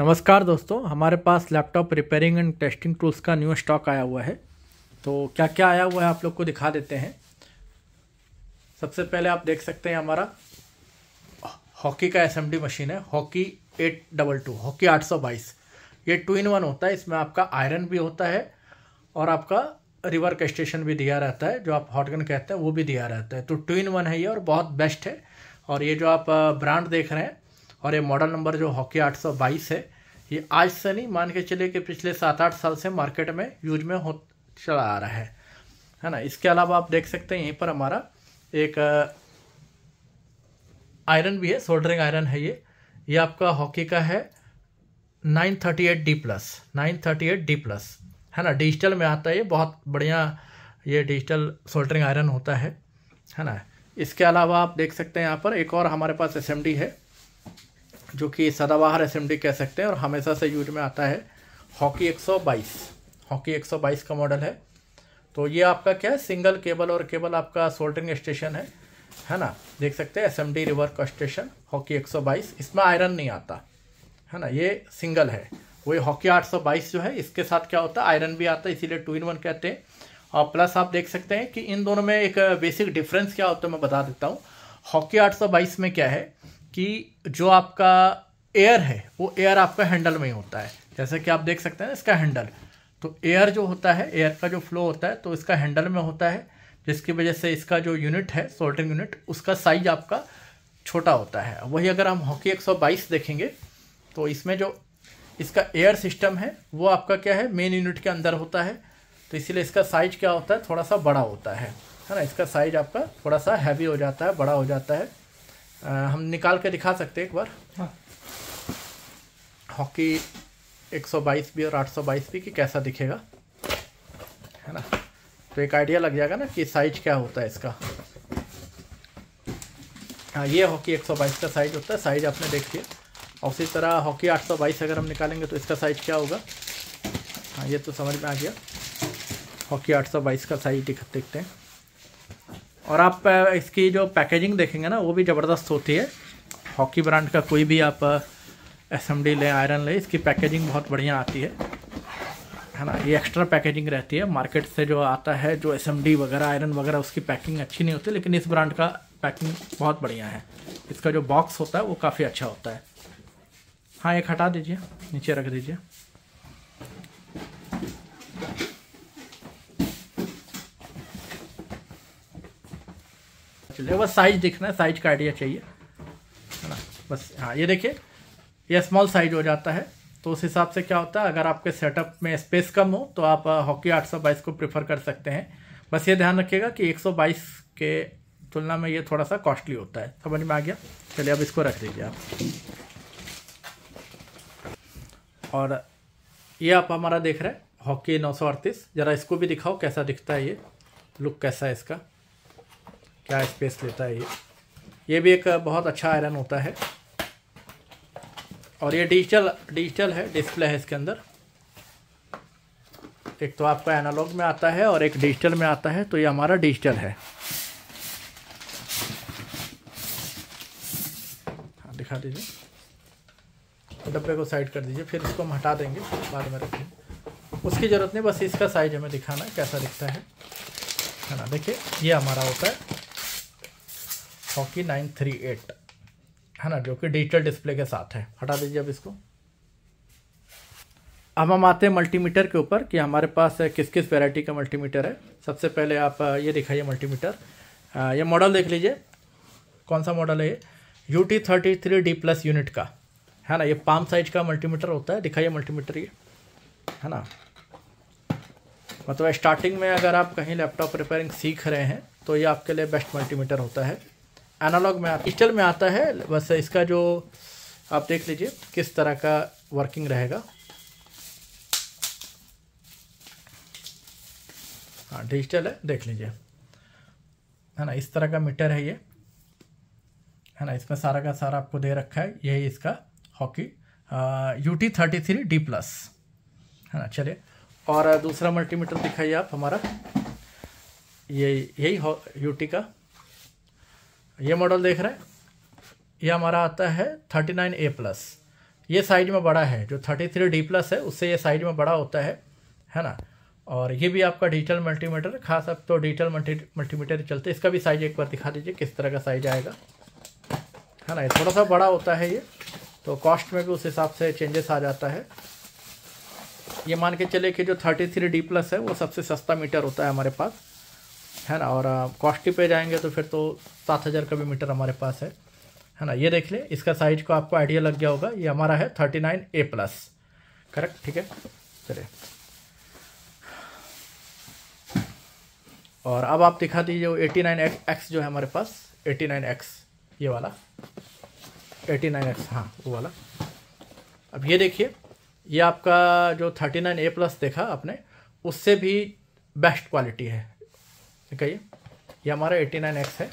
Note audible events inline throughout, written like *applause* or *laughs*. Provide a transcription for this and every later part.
नमस्कार दोस्तों हमारे पास laptop repairing and testing tools का न्यू स्टॉक आया हुआ है तो क्या क्या आया हुआ है आप लोग को दिखा देते हैं सबसे पहले आप देख सकते हैं हमारा हॉकी का एसएमडी मशीन है Hakko eight double two Hakko आठ सौ बाईस ये टू इन वन होता है इसमें आपका आयरन भी होता है और आपका रिवर कैस्टेशन भी दिया रहता है जो आप हॉटगन कहते हैं वो भी दिया रहता है तो टू इन वन है ये और बहुत बेस्ट है और ये जो आप ब्रांड देख रहे हैं और ये मॉडल नंबर जो हॉकी 822 है ये आज से नहीं मान के चले कि पिछले सात आठ साल से मार्केट में यूज में हो चला आ रहा है है ना इसके अलावा आप देख सकते हैं यहीं पर हमारा एक आयरन भी है सोल्डरिंग आयरन है ये ये आपका हॉकी का है 938 D plus eight D plus है ना डिजिटल में आता है ये बहुत बढ़िया ये डिजिटल सोल्डरिंग आयरन होता है है ना इसके अलावा आप देख सकते हैं यहाँ पर एक और हमारे पास एस है जो कि सदाबहार एस कह सकते हैं और हमेशा से यूज में आता है हॉकी 122 हॉकी 122 का मॉडल है तो ये आपका क्या है सिंगल केबल और केबल आपका सोल्टिंग स्टेशन है है ना देख सकते हैं एस एम डी रिवर का स्टेशन हॉकी 122 इसमें आयरन नहीं आता है ना ये सिंगल है वही हॉकी 822 जो है इसके साथ क्या होता है आयरन भी आता है इसीलिए टू इन वन कहते हैं और प्लस आप देख सकते हैं कि इन दोनों में एक बेसिक डिफरेंस क्या होता है मैं बता देता हूँ हॉकी आठ में क्या है कि जो आपका एयर है वो एयर आपका हैंडल में ही होता है जैसे कि आप देख सकते हैं इसका हैंडल तो एयर जो होता है एयर का जो फ्लो होता है तो इसका हैंडल में होता है जिसकी वजह से इसका जो यूनिट है सोल्टिंग यूनिट उसका साइज आपका छोटा होता है वही अगर हम हॉकी 122 देखेंगे तो इसमें जो इसका एयर सिस्टम है वो आपका क्या है मेन यूनिट के अंदर होता है तो इसीलिए इसका साइज क्या होता है थोड़ा सा बड़ा होता है है ना इसका साइज आपका थोड़ा सा हैवी हो जाता है बड़ा हो जाता है आ, हम निकाल के दिखा सकते हैं एक बार हाँ। एक हॉकी 122 भी और 822 भी कि कैसा दिखेगा है ना तो एक आइडिया लग जाएगा ना कि साइज क्या होता है इसका हाँ ये हॉकी 122 का साइज होता है साइज आपने देख लिया और उसी तरह हॉकी 822 अगर हम निकालेंगे तो इसका साइज क्या होगा हाँ ये तो समझ में आ गया हॉकी 822 का साइज दिख देखते हैं और आप इसकी जो पैकेजिंग देखेंगे ना वो भी ज़बरदस्त होती है हॉकी ब्रांड का कोई भी आप एस लें आयरन लें इसकी पैकेजिंग बहुत बढ़िया आती है है ना ये एक्स्ट्रा पैकेजिंग रहती है मार्केट से जो आता है जो एस वगैरह आयरन वगैरह उसकी पैकिंग अच्छी नहीं होती लेकिन इस ब्रांड का पैकिंग बहुत बढ़िया है इसका जो बॉक्स होता है वो काफ़ी अच्छा होता है हाँ एक हटा दीजिए नीचे रख दीजिए चल बस साइज देखना है साइज का आइडिया चाहिए है ना बस हाँ ये देखिए ये स्मॉल साइज हो जाता है तो उस हिसाब से क्या होता है अगर आपके सेटअप में स्पेस कम हो तो आप हॉकी आठ सौ बाईस को प्रेफर कर सकते हैं बस ये ध्यान रखिएगा कि एक सौ बाईस के तुलना में ये थोड़ा सा कॉस्टली होता है समझ में आ गया चलिए अब इसको रख दीजिए आप और ये आप हमारा देख रहे हैं हॉकी नौ सौ अड़तीस ज़रा इसको भी दिखाओ कैसा दिखता है ये लुक कैसा है इसका क्या स्पेस लेता है ये ये भी एक बहुत अच्छा आयरन होता है और ये डिजिटल डिजिटल है डिस्प्ले है इसके अंदर एक तो आपका एनालॉग में आता है और एक डिजिटल में आता है तो ये हमारा डिजिटल है हाँ दिखा दीजिए तो डब्बे को साइड कर दीजिए फिर इसको हम हटा देंगे बाद में रखेंगे उसकी ज़रूरत नहीं बस इसका साइज हमें दिखाना है कैसा दिखता है है ना देखिए ये हमारा होता है हॉकी नाइन थ्री एट है ना जो कि डिजिटल डिस्प्ले के साथ है हटा दीजिए अब इसको अब हम आते हैं मल्टीमीटर के ऊपर कि हमारे पास किस किस वैरायटी का मल्टीमीटर है सबसे पहले आप ये दिखाइए मल्टीमीटर ये मॉडल देख लीजिए कौन सा मॉडल है ये U T thirty three D plus unit का है ना ये पाम साइज का मल्टीमीटर होता है दिखाइए मल्टीमीटर ये है ना मतलब स्टार्टिंग में अगर आप कहीं लैपटॉप रिपेयरिंग सीख रहे हैं तो ये आपके लिए बेस्ट मल्टीमीटर होता है एनालॉग में डिजिटल में आता है बस इसका जो आप देख लीजिए किस तरह का वर्किंग रहेगा हाँ डिजिटल है देख लीजिए है ना इस तरह का मीटर है ये है ना इसमें सारा का सारा आपको दे रखा है यही इसका Hakko U T thirty three D plus है ना चलिए और दूसरा मल्टीमीटर दिखाइए आप हमारा ये यही यू टी का ये मॉडल देख रहे हैं ये हमारा आता है थर्टी नाइन ए प्लस ये साइज में बड़ा है जो थर्टी थ्री डी प्लस है उससे ये साइज में बड़ा होता है है ना और ये भी आपका डिजिटल मल्टीमीटर खास अब तो डिजिटल मल्टी मल्टीमीटर चलते इसका भी साइज एक बार दिखा दीजिए किस तरह का साइज आएगा है ना ये थोड़ा सा बड़ा होता है ये तो कॉस्ट में भी उस हिसाब से चेंजेस आ जाता है ये मान के चले कि जो थर्टी थ्री डी प्लस है वो सबसे सस्ता मीटर होता है हमारे पास है ना और कॉस्टली पे जाएंगे तो फिर तो सात हज़ार का भी मीटर हमारे पास है है ना ये देख ले इसका साइज को आपको आइडिया लग गया होगा ये हमारा है thirty nine A plus correct ठीक है चलिए और अब आप दिखा दीजिए एटी नाइन एक्स जो है हमारे पास एटी नाइन एक्स ये वाला एटी नाइन एक्स हाँ वो वाला अब ये देखिए ये आपका जो थर्टी नाइन ए प्लस देखा आपने उससे भी बेस्ट क्वालिटी है ठीक है ये ये हमारा एट्टी नाइन एक्स है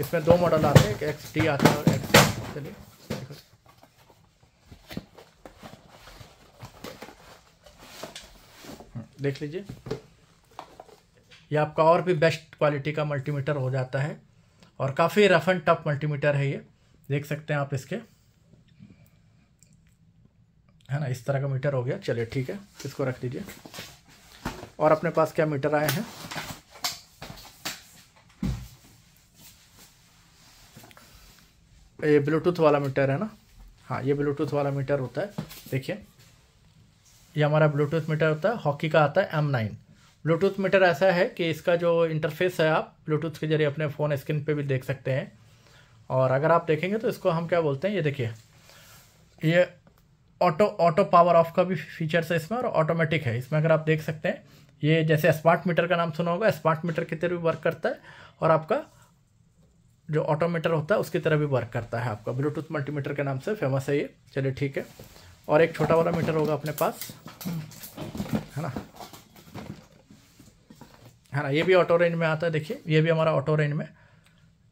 इसमें दो मॉडल आते हैं एक एक्स टी आता है और एक्स चलिए हम्म, देख लीजिए ये आपका और भी बेस्ट क्वालिटी का मल्टीमीटर हो जाता है और काफ़ी रफ एंड टफ मल्टीमीटर है ये देख सकते हैं आप इसके है ना इस तरह का मीटर हो गया चलिए ठीक है इसको रख दीजिए और अपने पास क्या मीटर आए हैं ये ब्लूटूथ वाला मीटर है ना हाँ ये ब्लूटूथ वाला मीटर होता है देखिए ये हमारा ब्लूटूथ मीटर होता है हॉकी का आता है एम नाइन ब्लूटूथ मीटर ऐसा है कि इसका जो इंटरफेस है आप ब्लूटूथ के जरिए अपने फ़ोन स्क्रीन पे भी देख सकते हैं और अगर आप देखेंगे तो इसको हम क्या बोलते हैं ये देखिए ये ऑटो ऑटो पावर ऑफ का भी फीचर्स है इसमें और ऑटोमेटिक है इसमें अगर आप देख सकते हैं ये जैसे स्मार्ट मीटर का नाम सुना होगा स्मार्ट मीटर की तरह भी वर्क करता है और आपका जो ऑटोमीटर होता है उसकी तरह भी वर्क करता है आपका ब्लूटूथ मल्टीमीटर के नाम से फेमस है ये चलिए ठीक है और एक छोटा वाला मीटर होगा अपने पास है ना है ना ये भी ऑटो रेंज में आता है देखिए ये भी हमारा ऑटो रेंज में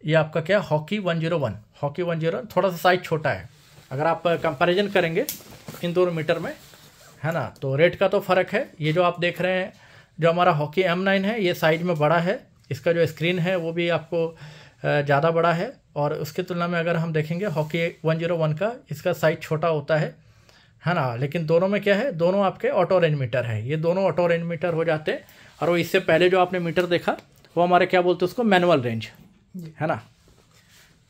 ये आपका क्या Hakko one zero one Hakko one zero थोड़ा सा साइज छोटा है अगर आप कंपैरिजन करेंगे इन दोनों मीटर में है ना तो रेट का तो फ़र्क है ये जो आप देख रहे हैं जो हमारा हॉकी एम नाइन है ये साइज में बड़ा है इसका जो स्क्रीन है वो भी आपको ज़्यादा बड़ा है और उसके तुलना में अगर हम देखेंगे हॉकी 101 का इसका साइज छोटा होता है है ना लेकिन दोनों में क्या है दोनों आपके ऑटो रेंज मीटर है ये दोनों ऑटो रेंज मीटर हो जाते हैं और वो इससे पहले जो आपने मीटर देखा वो हमारे क्या बोलते हैं उसको मैनुअल रेंज है ना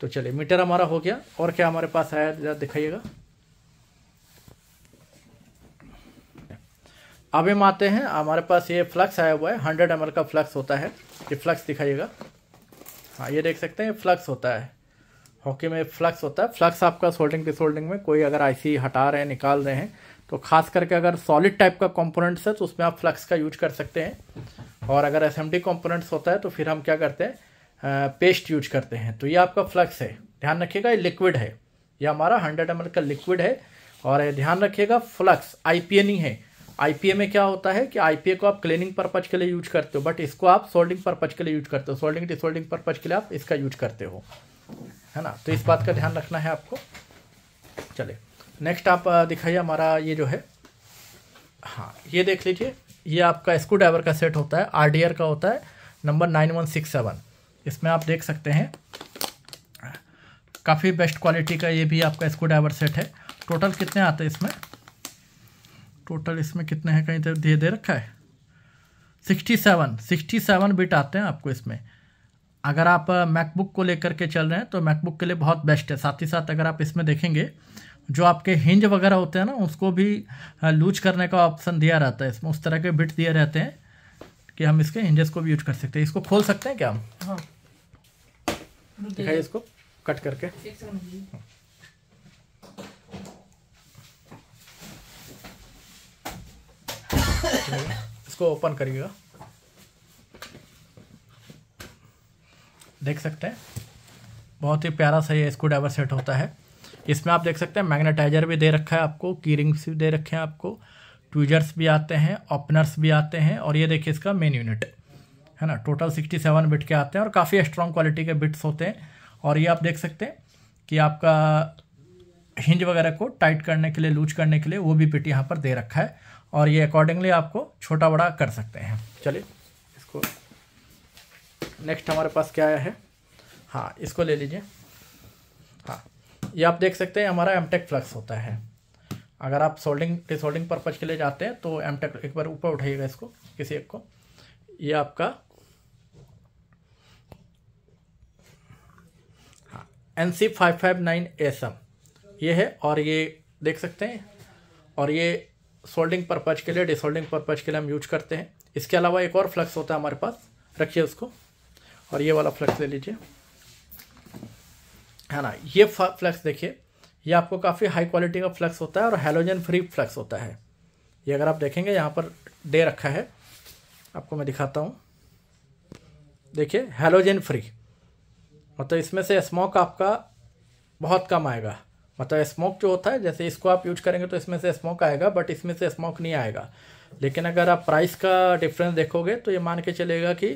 तो चलिए मीटर हमारा हो गया और क्या हमारे पास आया जरा दिखाइएगा अब हम आते हैं हमारे पास ये फ्लक्स आया हुआ है हंड्रेड एम का फ्लक्स होता है ये फ्लक्स दिखाइएगा हाँ ये देख सकते हैं फ्लक्स होता है हॉकी में फ्लक्स होता है फ्लक्स आपका सोल्डिंग डिसोल्डिंग में कोई अगर आईसी हटा रहे हैं निकाल रहे हैं तो खास करके अगर सॉलिड टाइप का कंपोनेंट्स है तो उसमें आप फ्लक्स का यूज कर सकते हैं और अगर असेंबली कंपोनेंट्स होता है तो फिर हम क्या करते हैं पेस्ट यूज करते हैं तो ये आपका फ्लक्स है ध्यान रखिएगा ये लिक्विड है ये हमारा हंड्रेड एम का लिक्विड है और ध्यान रखिएगा फ्लक्स आई e है आईपीए में क्या होता है कि आईपीए को आप क्लीनिंग पर्पज के लिए यूज करते हो बट इसको आप सोल्डिंग पर्पज के लिए यूज करते हो सोल्डिंग डिसोल्डिंग पर्पज के लिए आप इसका यूज करते हो है ना तो इस बात का ध्यान रखना है आपको चले नेक्स्ट आप दिखाइए हमारा ये जो है हाँ ये देख लीजिए ये आपका स्क्रू ड्राइवर का सेट होता है आर का होता है number nine one six seven इसमें आप देख सकते हैं काफ़ी बेस्ट क्वालिटी का ये भी आपका स्क्रू ड्राइवर सेट है टोटल कितने आते हैं इसमें टोटल इसमें कितने हैं कहीं तो दे दे रखा है sixty seven sixty seven bit आते हैं आपको इसमें अगर आप मैकबुक को लेकर के चल रहे हैं तो मैकबुक के लिए बहुत बेस्ट है साथ ही साथ अगर आप इसमें देखेंगे जो आपके हिंज वगैरह होते हैं ना उसको भी लूज करने का ऑप्शन दिया रहता है इसमें उस तरह के बिट दिए रहते हैं कि हम इसके हिंजेस को भी यूज कर सकते हैं इसको खोल सकते हैं क्या हम हाँ इसको कट करके रखेगा *laughs* इसको ओपन करिएगा देख सकते हैं बहुत ही प्यारा सा ये स्क्रू ड्राइवर सेट होता है इसमें आप देख सकते हैं मैग्नेटाइजर भी दे रखा है आपको की रिंग्स भी दे रखे हैं आपको ट्विजर्स भी आते हैं ओपनर्स भी आते हैं और ये देखिए इसका मेन यूनिट है ना टोटल सिक्सटी सेवन बिट के आते हैं और काफ़ी स्ट्रॉन्ग क्वालिटी के बिट्स होते हैं और ये आप देख सकते हैं कि आपका हिंज वगैरह को टाइट करने के लिए लूज करने के लिए वो भी बिट यहाँ पर दे रखा है और ये अकॉर्डिंगली आपको छोटा बड़ा कर सकते हैं चलिए इसको नेक्स्ट हमारे पास क्या आया है हाँ इसको ले लीजिए हाँ ये आप देख सकते हैं हमारा एमटेक फ्लक्स होता है अगर आप सोल्डिंग डिसोल्डिंग पर्पज के लिए जाते हैं तो एमटेक एक बार ऊपर उठाइएगा इसको किसी एक को ये आपका हाँ N C five five nine S M ये है और ये देख सकते हैं और ये सोल्डिंग पर्पज के लिए डिसोल्डिंग पर्पज के लिए हम यूज करते हैं इसके अलावा एक और फ्लक्स होता है हमारे पास रखिए उसको और ये वाला फ्लक्स ले लीजिए है ना ये फ्लक्स देखिए ये आपको काफ़ी हाई क्वालिटी का फ्लक्स होता है और हेलोजन फ्री फ्लक्स होता है ये अगर आप देखेंगे यहाँ पर दे रखा है आपको मैं दिखाता हूँ देखिए हेलोजन फ्री मतलब इसमें से स्मोक आपका बहुत कम आएगा मतलब स्मोक जो होता है जैसे इसको आप यूज करेंगे तो इसमें से स्मोक आएगा बट इसमें से स्मोक नहीं आएगा लेकिन अगर आप प्राइस का डिफरेंस देखोगे तो ये मान के चलेगा कि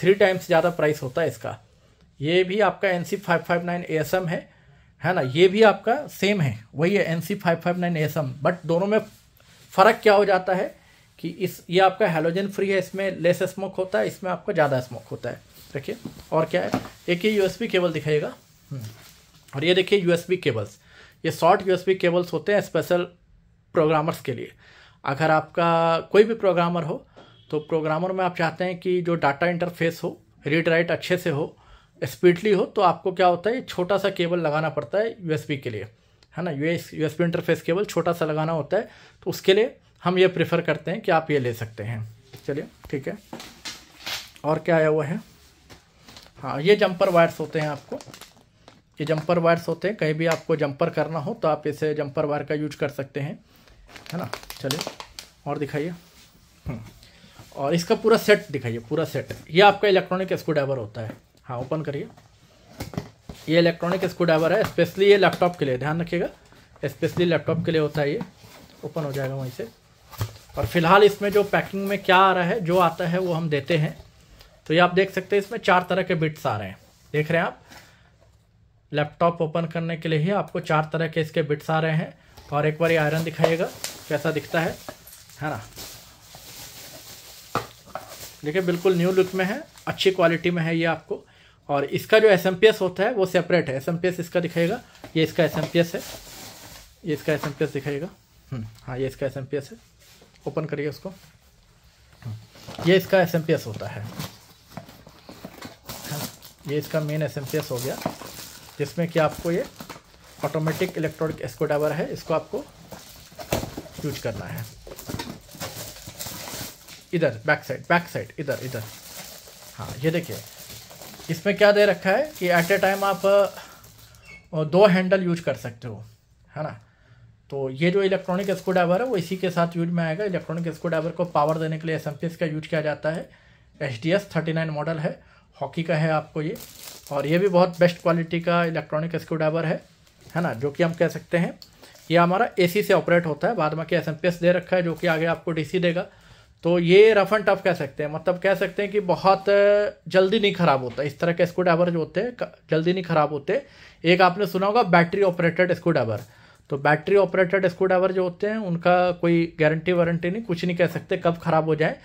थ्री टाइम्स ज़्यादा प्राइस होता है इसका ये भी आपका N C five five nine A S M है है ना ये भी आपका सेम है वही है N C five five nine A S M but दोनों में फ़र्क क्या हो जाता है कि इस ये आपका हेलोजन फ्री है इसमें लेस स्मोक होता है इसमें आपका ज़्यादा स्मोक होता है देखिए और क्या है एक ही यूएसबी केबल दिखाइएगा हम्म। और ये देखिए यूएसबी केबल्स ये शॉर्ट यूएसबी केबल्स होते हैं स्पेशल प्रोग्रामर्स के लिए अगर आपका कोई भी प्रोग्रामर हो तो प्रोग्रामर में आप चाहते हैं कि जो डाटा इंटरफेस हो रीड राइट अच्छे से हो स्पीडली हो तो आपको क्या होता है छोटा सा केबल लगाना पड़ता है यूएसबी के लिए है ना यूएस यूएसबी इंटरफेस केबल छोटा सा लगाना होता है तो उसके लिए हम ये प्रेफर करते हैं कि आप ये ले सकते हैं चलिए ठीक है और क्या आया हुआ है हाँ ये जंपर वायर्स होते हैं आपको ये जंपर वायर्स होते हैं कहीं भी आपको जंपर करना हो तो आप इसे जंपर वायर का यूज कर सकते हैं है ना चलिए और दिखाइए हम्म। और इसका पूरा सेट दिखाइए पूरा सेट ये आपका इलेक्ट्रॉनिक स्क्रू ड्राइवर होता है हाँ ओपन करिए ये इलेक्ट्रॉनिक स्क्रू ड्राइवर है स्पेशली ये लैपटॉप के लिए ध्यान रखिएगा स्पेशली लैपटॉप के लिए होता है ये ओपन हो जाएगा वहीं से और फिलहाल इसमें जो पैकिंग में क्या आ रहा है जो आता है वो हम देते हैं तो ये आप देख सकते हैं इसमें चार तरह के बिट्स आ रहे हैं देख रहे हैं आप लैपटॉप ओपन करने के लिए ही आपको चार तरह के इसके बिट्स आ रहे हैं और एक बार आयरन दिखाइएगा कैसा दिखता है है ना देखिए बिल्कुल न्यू लुक में है अच्छी क्वालिटी में है ये आपको और इसका जो एस होता है वो सेपरेट है एस इसका दिखाएगा ये इसका एस है ये इसका एस दिखाएगा हम्म, हाँ ये इसका एस है ओपन करिए उसको ये इसका एस होता है ये इसका मेन एस हो गया जिसमें कि आपको ये ऑटोमेटिक इलेक्ट्रॉनिक स्क्रूड्राइवर है इसको आपको यूज करना है इधर बैक साइड बैक साइड इधर इधर हाँ ये देखिए इसमें क्या दे रखा है कि एट ए टाइम आप दो हैंडल यूज कर सकते हो है ना तो ये जो इलेक्ट्रॉनिक स्क्रूड्राइवर है वो इसी के साथ यूज में आएगा इलेक्ट्रॉनिक स्क्रूड्राइवर को पावर देने के लिए एस का यूज किया जाता है H D S thirty nine model है हॉकी का है आपको ये और ये भी बहुत बेस्ट क्वालिटी का इलेक्ट्रॉनिक ड्राइवर है है ना जो कि हम कह सकते हैं ये हमारा एसी से ऑपरेट होता है बाद में कि एस दे रखा है जो कि आगे आपको डीसी देगा तो ये रफ एंड टफ कह सकते हैं मतलब कह सकते हैं कि बहुत जल्दी नहीं ख़राब होता इस तरह के स्क्रू ड्राइवर जो होते हैं जल्दी नहीं ख़राब होते एक आपने सुना होगा बैटरी ऑपरेटेड स्क्रू ड्राइवर तो बैटरी ऑपरेटेड स्क्रू ड्राइवर जो होते हैं उनका कोई गारंटी वारंटी नहीं कुछ नहीं कह सकते कब ख़राब हो जाए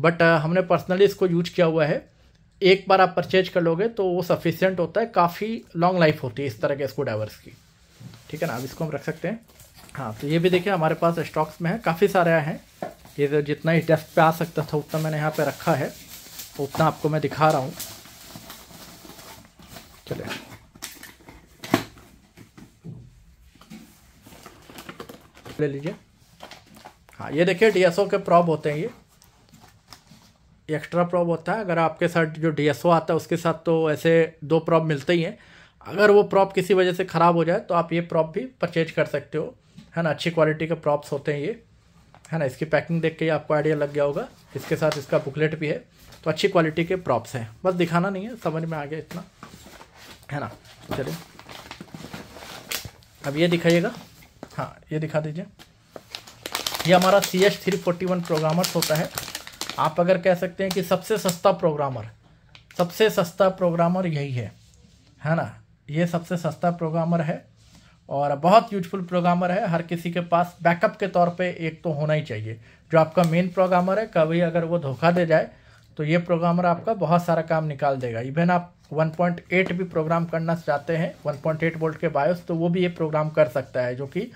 बट हमने पर्सनली इसको यूज किया हुआ है एक बार आप परचेज कर लोगे तो वो सफिशियंट होता है काफ़ी लॉन्ग लाइफ होती है इस तरह के स्क्रू ड्राइवर्स की ठीक है ना अब इसको हम रख सकते हैं हाँ तो ये भी देखिए हमारे पास स्टॉक्स में है काफ़ी सारे आए हैं ये जितना ही डेस्क पे आ सकता था उतना मैंने यहाँ पे रखा है तो उतना आपको मैं दिखा रहा हूँ चले ले लीजिए हाँ ये देखिए डीएसओ के प्रॉब होते हैं ये एक्स्ट्रा प्रॉप होता है अगर आपके साथ जो डी आता है उसके साथ तो ऐसे दो प्रॉप मिलते ही हैं अगर वो प्रॉप किसी वजह से ख़राब हो जाए तो आप ये प्रॉप भी परचेज कर सकते हो है ना अच्छी क्वालिटी के प्रॉप्स होते हैं ये है ना इसकी पैकिंग देख के ही आपको आइडिया लग गया होगा इसके साथ इसका बुकलेट भी है तो अच्छी क्वालिटी के प्रॉप्स हैं बस दिखाना नहीं है समझ में आ गया इतना है ना चलिए अब ये दिखाइएगा हाँ ये दिखा दीजिए ये हमारा C H three forty one programmers होता है आप अगर कह सकते हैं कि सबसे सस्ता प्रोग्रामर सबसे सस्ता प्रोग्रामर यही है है ना ये सबसे सस्ता प्रोग्रामर है और बहुत यूजफुल प्रोग्रामर है हर किसी के पास बैकअप के तौर पे एक तो होना ही चाहिए जो आपका मेन प्रोग्रामर है कभी अगर वो धोखा दे जाए तो ये प्रोग्रामर आपका बहुत सारा काम निकाल देगा इवन आप 1.8 भी प्रोग्राम करना चाहते हैं 1.8 वोल्ट के बायोस तो वो भी ये प्रोग्राम कर सकता है जो कि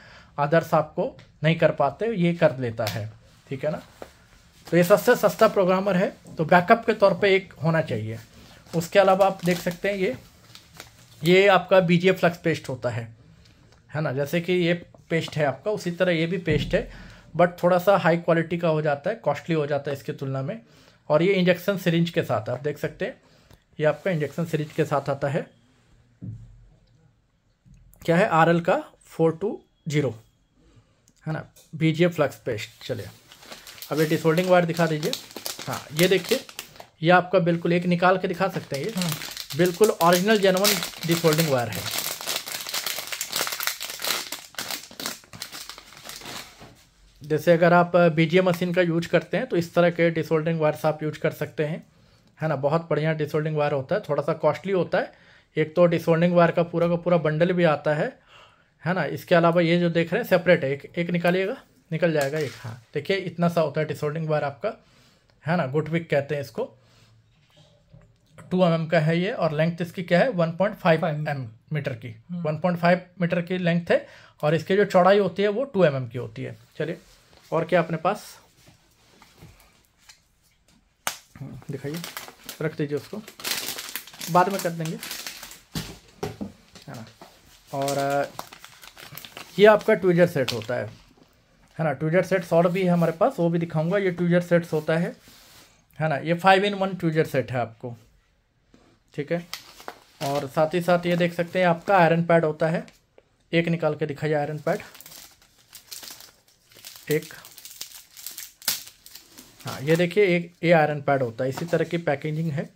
अदर्स आपको नहीं कर पाते ये कर लेता है ठीक है ना तो ये सबसे सस्ता प्रोग्रामर है तो बैकअप के तौर पे एक होना चाहिए उसके अलावा आप देख सकते हैं ये ये आपका बी जी फ्लक्स पेस्ट होता है है ना जैसे कि ये पेस्ट है आपका उसी तरह ये भी पेस्ट है बट थोड़ा सा हाई क्वालिटी का हो जाता है कॉस्टली हो जाता है इसकी तुलना में और ये इंजेक्शन सिरिंज के साथ आप देख सकते हैं ये आपका इंजेक्शन सिरिंज के साथ आता है क्या है आर का फोर टू जीरो है ना बी जी फ्लक्स पेस्ट चलिए अब ये डिसोल्डिंग वायर दिखा दीजिए हाँ ये देखिए ये आपका बिल्कुल एक निकाल के दिखा सकते हैं ये हाँ। बिल्कुल ओरिजिनल जेनवन डिसोल्डिंग वायर है जैसे अगर आप बी मशीन का यूज करते हैं तो इस तरह के डिसोल्डिंग वायर्स आप यूज कर सकते हैं है ना बहुत बढ़िया डिसोल्डिंग वायर होता है थोड़ा सा कॉस्टली होता है एक तो डिसोल्डिंग वायर का पूरा का पूरा बंडल भी आता है है ना इसके अलावा ये जो देख रहे हैं सेपरेट है एक एक निकालिएगा निकल जाएगा एक हाँ देखिए इतना सा होता है डिसोल्डिंग बार आपका है ना गुटविक कहते हैं इसको टू एम mm का है ये और लेंथ इसकी क्या है one point five M metre की हम्म। वन पॉइंट फाइव मीटर की लेंथ है और इसकी जो चौड़ाई होती है वो टू एम mm की होती है चलिए और क्या अपने पास दिखाइए रख दीजिए उसको बाद में कर देंगे है ना और ये आपका ट्विजर सेट होता है है ना ट्यूजर सेट्स और भी है हमारे पास वो भी दिखाऊंगा ये ट्यूजर सेट्स होता है है ना ये five in one tweezer set है आपको ठीक है और साथ ही साथ ये देख सकते हैं आपका आयरन पैड होता है एक निकाल के दिखाइए आयरन पैड एक हाँ ये देखिए एक ये आयरन पैड होता है इसी तरह की पैकेजिंग है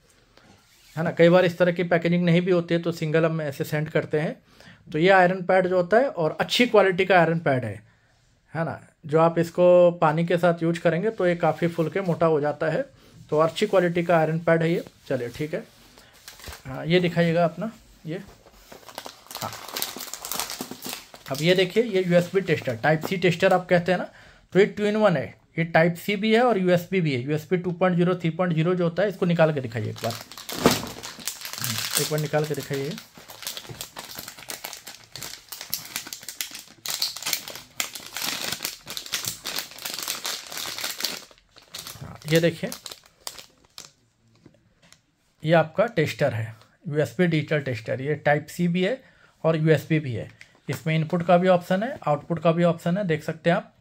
है ना कई बार इस तरह की पैकेजिंग नहीं भी होती है तो सिंगल हम ऐसे सेंड करते हैं तो ये आयरन पैड जो होता है और अच्छी क्वालिटी का आयरन पैड है है ना जो आप इसको पानी के साथ यूज करेंगे तो ये काफ़ी फुल के मोटा हो जाता है तो अच्छी क्वालिटी का आयरन पैड है ये चलिए ठीक है हाँ ये दिखाइएगा अपना ये हाँ अब ये देखिए ये USB tester type C tester आप कहते हैं ना तो ये टू इन वन है ये टाइप सी भी है और यूएसबी भी है USB two point zero three point zero जो होता है इसको निकाल के दिखाइए एक बार एक बार निकाल के दिखाइए ये देखिए ये आपका टेस्टर है यूएसबी डिजिटल टेस्टर ये टाइप सी भी है और यूएसबी भी है इसमें इनपुट का भी ऑप्शन है आउटपुट का भी ऑप्शन है देख सकते हैं आप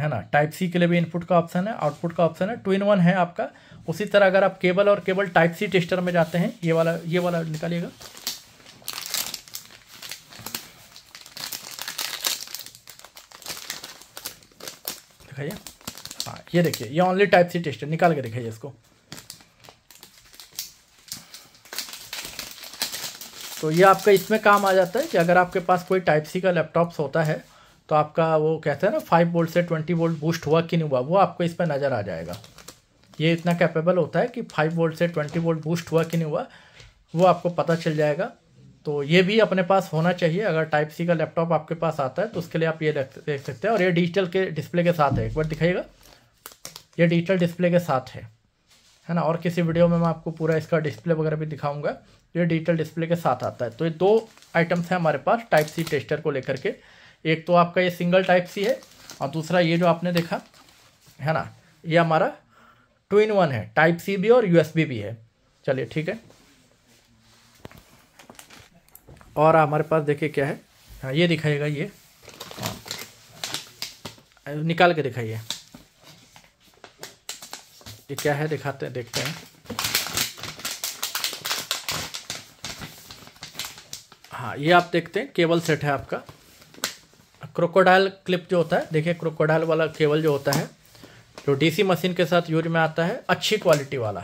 है ना टाइप सी के लिए भी इनपुट का ऑप्शन है आउटपुट का ऑप्शन है टू इन वन है आपका उसी तरह अगर आप केबल और केबल टाइप सी टेस्टर में जाते हैं ये वाला ये वाला निकालिएगा दिखाइए ये देखिए ये ऑनली टाइप सी टेस्टर निकाल के देखिए इसको तो ये आपका इसमें काम आ जाता है कि अगर आपके पास कोई टाइप सी का लैपटॉप्स होता है तो आपका वो कहते हैं ना फाइव वोल्ट से ट्वेंटी वोल्ट बूस्ट हुआ कि नहीं हुआ वो आपको इस पर नज़र आ जाएगा ये इतना कैपेबल होता है कि फाइव वोल्ट से ट्वेंटी वोल्ट बूस्ट हुआ कि नहीं हुआ वो आपको पता चल जाएगा तो ये भी अपने पास होना चाहिए अगर टाइप सी का लैपटॉप आपके पास आता है तो उसके लिए आप ये देख सकते हैं और ये डिजिटल के डिस्प्ले के साथ है एक बार दिखाइएगा ये डिजिटल डिस्प्ले के साथ है है ना और किसी वीडियो में मैं आपको पूरा इसका डिस्प्ले वगैरह भी दिखाऊंगा ये डिजिटल डिस्प्ले के साथ आता है तो ये दो आइटम्स हैं हमारे पास टाइप सी टेस्टर को लेकर के एक तो आपका ये सिंगल टाइप सी है और दूसरा ये जो आपने देखा है ना ये हमारा टू इन वन है टाइप सी भी और यू भी है चलिए ठीक है और हमारे पास देखिए क्या है हाँ ये दिखाएगा ये हाँ, निकाल के दिखाइए ये क्या है दिखाते हैं देखते हैं हाँ ये आप देखते हैं केबल सेट है आपका क्रोकोडाइल क्लिप जो होता है देखिए क्रोकोडाइल वाला केबल जो होता है जो डीसी मशीन के साथ यूज में आता है अच्छी क्वालिटी वाला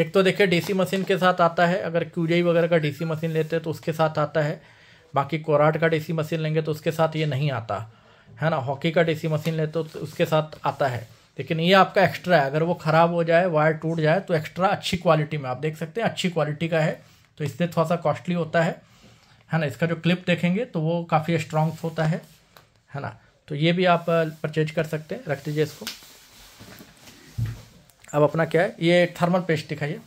एक तो देखिए डीसी मशीन के साथ आता है अगर क्यूजेई वगैरह का डीसी मशीन लेते हैं तो उसके साथ आता है बाकी कोराट का डीसी मशीन लेंगे तो उसके साथ ये नहीं आता है ना हॉकी का डीसी मशीन लेते तो उसके साथ आता है लेकिन ये आपका एक्स्ट्रा है अगर वो ख़राब हो जाए वायर टूट जाए तो एक्स्ट्रा अच्छी क्वालिटी में आप देख सकते हैं अच्छी क्वालिटी का है तो इससे थोड़ा सा कॉस्टली होता है है ना इसका जो क्लिप देखेंगे तो वो काफ़ी स्ट्रॉन्ग होता है है ना तो ये भी आप परचेज कर सकते हैं रख दीजिए इसको अब अपना क्या है ये थर्मल पेस्ट दिखाइए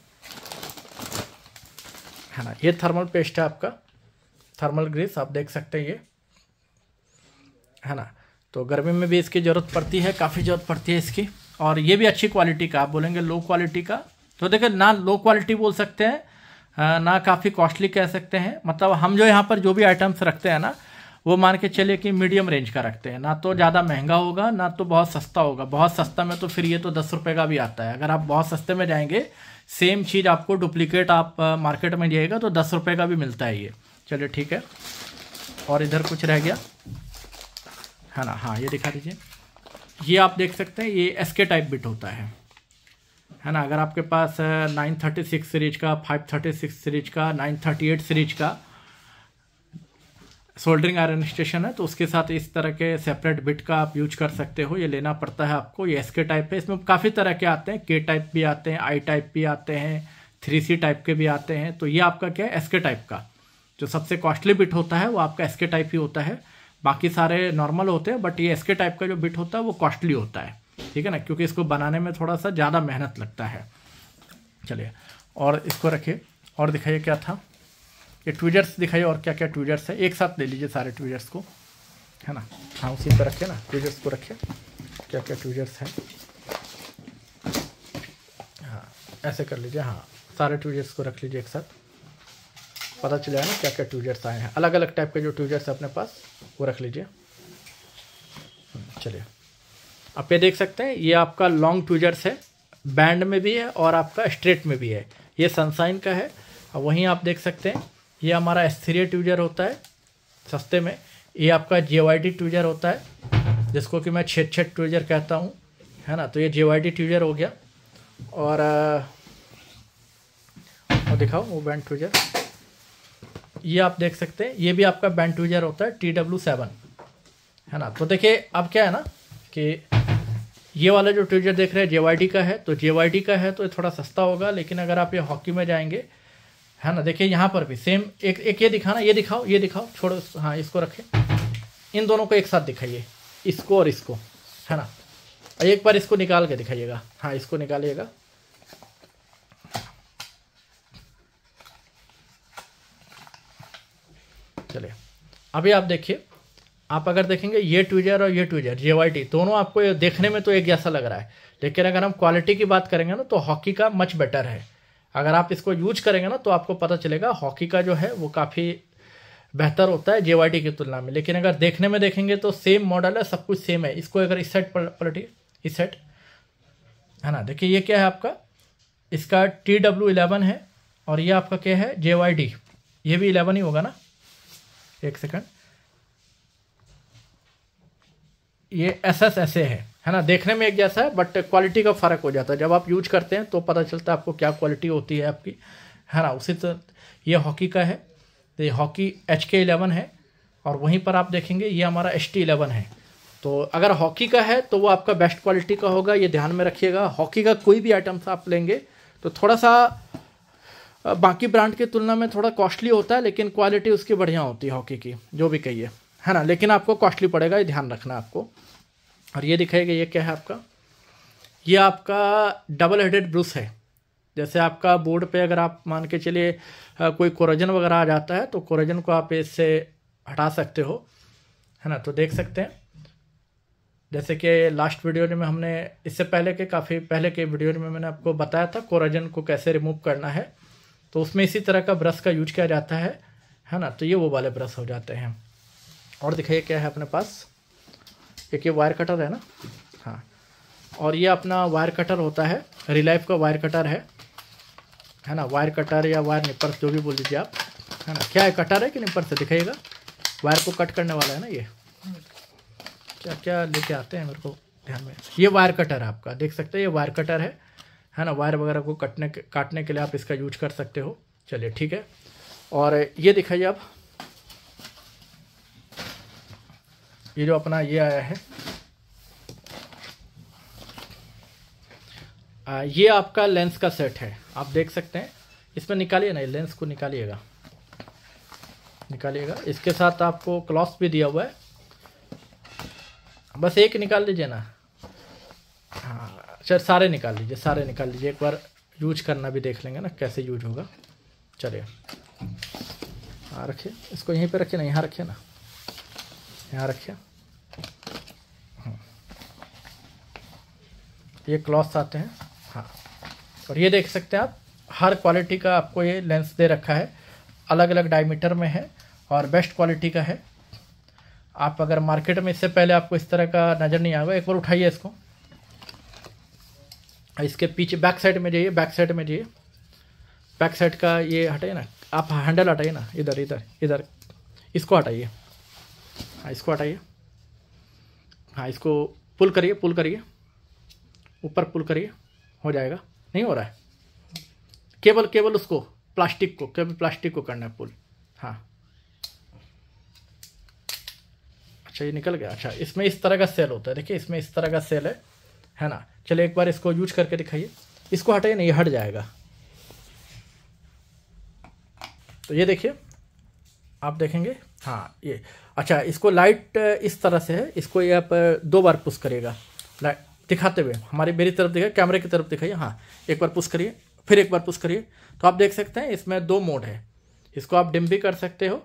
है ना ये थर्मल पेस्ट है आपका थर्मल ग्रीस आप देख सकते हैं ये है ना तो गर्मी में भी इसकी ज़रूरत पड़ती है काफ़ी ज़रूरत पड़ती है इसकी और ये भी अच्छी क्वालिटी का आप बोलेंगे लो क्वालिटी का तो देखिए ना लो क्वालिटी बोल सकते हैं ना काफ़ी कॉस्टली कह सकते हैं मतलब हम जो यहाँ पर जो भी आइटम्स रखते हैं ना वो मान के चलिए कि मीडियम रेंज का रखते हैं ना तो ज़्यादा महंगा होगा ना तो बहुत सस्ता होगा बहुत सस्ता में तो फिर ये तो दस रुपये का भी आता है अगर आप बहुत सस्ते में जाएंगे सेम चीज़ आपको डुप्लीकेट आप मार्केट में जाइएगा तो दस रुपये का भी मिलता है ये चलिए ठीक है और इधर कुछ रह गया है ना हाँ ये दिखा दीजिए ये आप देख सकते हैं ये एस के टाइप बिट होता है है ना अगर आपके पास नाइन थर्टी सिक्स सीरीज का फाइव थर्टी सिक्स सीरीज का नाइन थर्टी एट सीरीज का सोल्डरिंग आयरन स्टेशन है तो उसके साथ इस तरह के सेपरेट बिट का आप यूज कर सकते हो ये लेना पड़ता है आपको ये एस के टाइप है इसमें काफ़ी तरह के आते हैं के टाइप भी आते हैं आई टाइप भी आते हैं थ्री सी टाइप के भी आते हैं तो ये आपका क्या है एस के टाइप का जो सबसे कॉस्टली बिट होता है वो आपका एस के टाइप ही होता है बाकी सारे नॉर्मल होते हैं बट ये एसके टाइप का जो बिट होता है वो कॉस्टली होता है ठीक है ना क्योंकि इसको बनाने में थोड़ा सा ज़्यादा मेहनत लगता है चलिए और इसको रखिए और दिखाइए क्या था ये ट्विजर्स दिखाइए और क्या क्या ट्विजर्स है एक साथ ले लीजिए सारे ट्विजर्स को है ना हाँ उसी पर रखिए ना ट्विजर्स को रखिए क्या क्या ट्विजर्स हैं हाँ ऐसे कर लीजिए हाँ सारे ट्विजर्स को रख लीजिए एक साथ पता चले ना क्या क्या ट्यूजर्स आए हैं अलग अलग टाइप के जो ट्यूजर्स है अपने पास वो रख लीजिए चलिए आप ये देख सकते हैं ये आपका लॉन्ग ट्यूजर्स है बैंड में भी है और आपका स्ट्रेट में भी है ये सनसाइन का है और वहीं आप देख सकते हैं ये हमारा स्थिर ट्यूजर होता है सस्ते में ये आपका जे वाई ट्यूजर होता है जिसको कि मैं छेद छेद ट्यूजर कहता हूँ है ना तो ये जे वाई टी ट्यूजर हो गया और, और दिखाओ वो बैंड ट्यूजर ये आप देख सकते हैं ये भी आपका बैंड ट्विजर होता है टी डब्ल्यू सेवन है ना तो देखिए अब क्या है ना कि ये वाला जो ट्विजर देख रहे हैं जे वाई डी का है तो जे वाई डी का है तो ये थोड़ा सस्ता होगा लेकिन अगर आप ये हॉकी में जाएंगे है ना देखिए यहाँ पर भी सेम एक एक ये दिखाना ये दिखाओ ये दिखाओ छोड़ो हाँ इसको रखें इन दोनों को एक साथ दिखाइए इसको और इसको है ना एक बार इसको निकाल के दिखाइएगा हाँ इसको निकालिएगा अभी आप देखिए आप अगर देखेंगे ये ट्विजर और ये ट्विजर जे वाई टी दोनों आपको ये देखने में तो एक जैसा लग रहा है लेकिन अगर हम क्वालिटी की बात करेंगे ना तो हॉकी का मच बेटर है अगर आप इसको यूज करेंगे ना तो आपको पता चलेगा हॉकी का जो है वो काफ़ी बेहतर होता है जे की तुलना में लेकिन अगर देखने में देखेंगे तो सेम मॉडल है सब कुछ सेम है इसको अगर इस सेट पलटिए इस सेट है ना देखिए ये क्या है आपका इसका टी डब्ल्यू इलेवन है और ये आपका क्या है जे वाई डी ये भी इलेवन ही होगा ना एक सेकंड ये एस एस ऐसे है है ना देखने में एक जैसा है बट क्वालिटी का फ़र्क हो जाता है जब आप यूज करते हैं तो पता चलता है आपको क्या क्वालिटी होती है आपकी है ना उसी तरह ये हॉकी का है तो ये हॉकी एच के इलेवन है और वहीं पर आप देखेंगे ये हमारा एच टी इलेवन है तो अगर हॉकी का है तो वो आपका बेस्ट क्वालिटी का होगा ये ध्यान में रखिएगा हॉकी का कोई भी आइटम्स आप लेंगे तो थोड़ा सा बाकी ब्रांड की तुलना में थोड़ा कॉस्टली होता है लेकिन क्वालिटी उसकी बढ़िया होती है हॉकी की जो भी कहिए है।, ना लेकिन आपको कॉस्टली पड़ेगा ये ध्यान रखना आपको और ये दिखाएगा ये क्या है आपका ये आपका डबल हेडेड ब्रूस है जैसे आपका बोर्ड पे अगर आप मान के चलिए कोई कोरोजन वगैरह आ जाता है तो कोरोजन को आप इससे हटा सकते हो है ना तो देख सकते हैं जैसे कि लास्ट वीडियो में हमने इससे पहले के काफ़ी पहले के वीडियो में मैंने आपको बताया था कोरोजन को कैसे रिमूव करना है तो उसमें इसी तरह का ब्रश का यूज किया जाता है है ना तो ये वो वाले ब्रश हो जाते हैं और दिखाइए क्या है अपने पास एक ये वायर कटर है ना हाँ और ये अपना वायर कटर होता है रिलाइफ का वायर कटर है है ना वायर कटर या वायर निपर जो भी बोल दीजिए आप है ना क्या है कटर है कि निपर्स है दिखाइएगा वायर को कट करने वाला है ना ये क्या क्या लेके आते हैं मेरे को ध्यान में ये वायर कटर है आपका देख सकते हैं ये वायर कटर है है ना वायर वगैरह को कटने काटने के लिए आप इसका यूज कर सकते हो चलिए ठीक है और ये दिखाइए आप ये जो अपना ये आया है आ, ये आपका लेंस का सेट है आप देख सकते हैं इसमें निकालिए ना लेंस को निकालिएगा निकालिएगा इसके साथ आपको क्लॉथ भी दिया हुआ है बस एक निकाल दीजिए ना हाँ अच्छा सारे निकाल लीजिए सारे निकाल लीजिए एक बार यूज करना भी देख लेंगे ना कैसे यूज होगा चलिए हाँ रखिए इसको यहीं पे रखिए ना यहाँ रखिए ना यहाँ रखिए हम्म। ये क्लॉथ्स आते हैं हाँ और ये देख सकते हैं आप हर क्वालिटी का आपको ये लेंस दे रखा है अलग अलग डायमीटर में है और बेस्ट क्वालिटी का है आप अगर मार्केट में इससे पहले आपको इस तरह का नज़र नहीं आएगा एक बार उठाइए इसको इसके पीछे बैक साइड में जाइए बैक साइड में जाइए बैक साइड का ये हटाइए ना आप हैंडल हटाइए ना इधर इधर इधर इसको हटाइए हाँ इसको हटाइए हाँ इसको पुल करिए पुल करिए ऊपर पुल करिए हो जाएगा नहीं हो रहा है केवल केवल उसको प्लास्टिक को केवल प्लास्टिक को करना है पुल हाँ अच्छा ये निकल गया अच्छा इसमें इस तरह का सेल होता है देखिए इसमें इस तरह का सेल है है ना चलो एक बार इसको यूज करके दिखाइए इसको हटाइए नहीं ये हट जाएगा तो ये देखिए आप देखेंगे हाँ ये अच्छा इसको लाइट इस तरह से है इसको ये आप दो बार पुश करिएगा लाइट दिखाते हुए हमारी मेरी तरफ दिखाई कैमरे की तरफ दिखाइए हाँ एक बार पुश करिए फिर एक बार पुश करिए तो आप देख सकते हैं इसमें दो मोड है इसको आप डिम भी कर सकते हो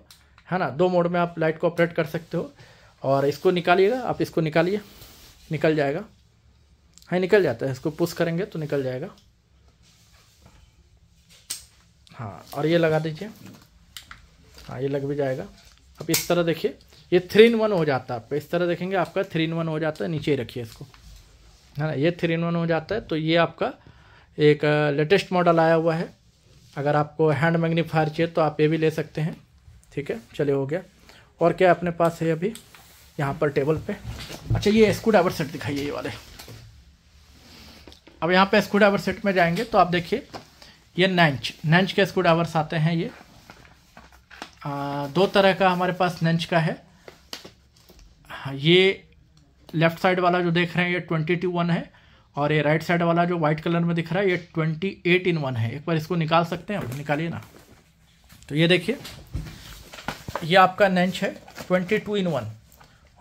है ना दो मोड में आप लाइट को ऑपरेट कर सकते हो और इसको निकालिएगा आप इसको निकालिए निकल जाएगा हाँ निकल जाता है इसको पुश करेंगे तो निकल जाएगा हाँ और ये लगा दीजिए हाँ ये लग भी जाएगा अब इस तरह देखिए ये थ्री इन वन हो जाता है आपका इस तरह देखेंगे आपका थ्री इन वन हो जाता है नीचे ही रखिए इसको है ना ये थ्री इन वन हो जाता है तो ये आपका एक लेटेस्ट मॉडल आया हुआ है अगर आपको हैंड मैग्नीफायर चाहिए तो आप ये भी ले सकते हैं ठीक है चलिए हो गया और क्या अपने पास है अभी यहाँ पर टेबल पे अच्छा ये स्क्रू ड्राइवर सेट दिखाइए ये वाले अब यहाँ पे स्क्रू ड्राइवर सेट में जाएंगे तो आप देखिए ये नंच नंच के स्क्रू ड्राइवर्स आते हैं ये आ, दो तरह का हमारे पास नंच का है हाँ, ये लेफ्ट साइड वाला जो देख रहे हैं ये ट्वेंटी टू वन है और ये राइट साइड वाला जो वाइट कलर में दिख रहा है ये ट्वेंटी एट इन वन है एक बार इसको निकाल सकते हैं निकालिए ना तो ये देखिए ये आपका नेंच है ट्वेंटी टू इन वन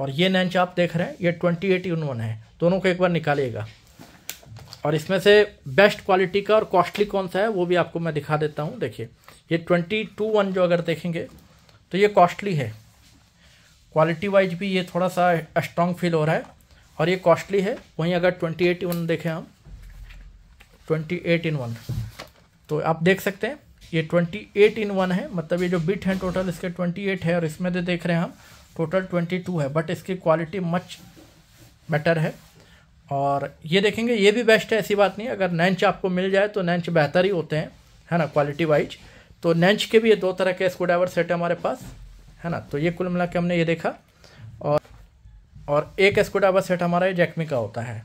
और ये नैंच आप देख रहे हैं ये ट्वेंटी एट इन वन है दोनों को एक बार निकालिएगा और इसमें से बेस्ट क्वालिटी का और कॉस्टली कौन सा है वो भी आपको मैं दिखा देता हूँ देखिए ये ट्वेंटी टू वन जो अगर देखेंगे तो ये कॉस्टली है क्वालिटी वाइज भी ये थोड़ा सा स्ट्रॉन्ग फील हो रहा है और ये कॉस्टली है वहीं अगर ट्वेंटी एट वन देखें हम ट्वेंटी एट इन वन तो आप देख सकते हैं ये ट्वेंटी एट इन वन है मतलब ये जो बिट हैं टोटल इसके ट्वेंटी एट है और इसमें जो देख रहे हैं हम टोटल ट्वेंटी टू है बट इसकी क्वालिटी मच बेटर है और ये देखेंगे ये भी बेस्ट है ऐसी बात नहीं अगर नैंच आपको मिल जाए तो नैंच बेहतर ही होते हैं है ना क्वालिटी वाइज तो नैंच के भी ये दो तरह के स्क्रू ड्राइवर सेट है हमारे पास है ना तो ये कुल मिला के हमने ये देखा और और एक स्क्रू ड्राइवर सेट हमारा ये जैकमी का होता है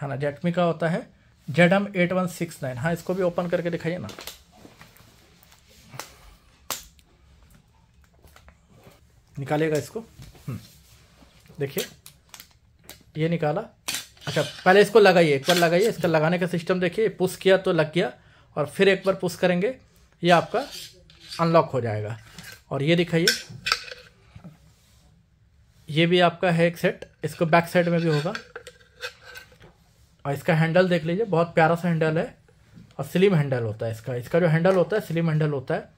है ना जैकमी का होता है Z M eight one six nine हाँ इसको भी ओपन करके दिखाइए ना निकालिएगा इसको हम्म, देखिए ये निकाला अच्छा पहले इसको लगाइए एक बार लगाइए इसका लगाने का सिस्टम देखिए पुश किया तो लग गया और फिर एक बार पुश करेंगे ये आपका अनलॉक हो जाएगा और ये दिखाइए ये भी आपका है एक सेट इसको बैक साइड में भी होगा और इसका हैंडल देख लीजिए बहुत प्यारा सा हैंडल है और स्लिम हैंडल होता है इसका इसका जो हैंडल होता है स्लिम हैंडल होता है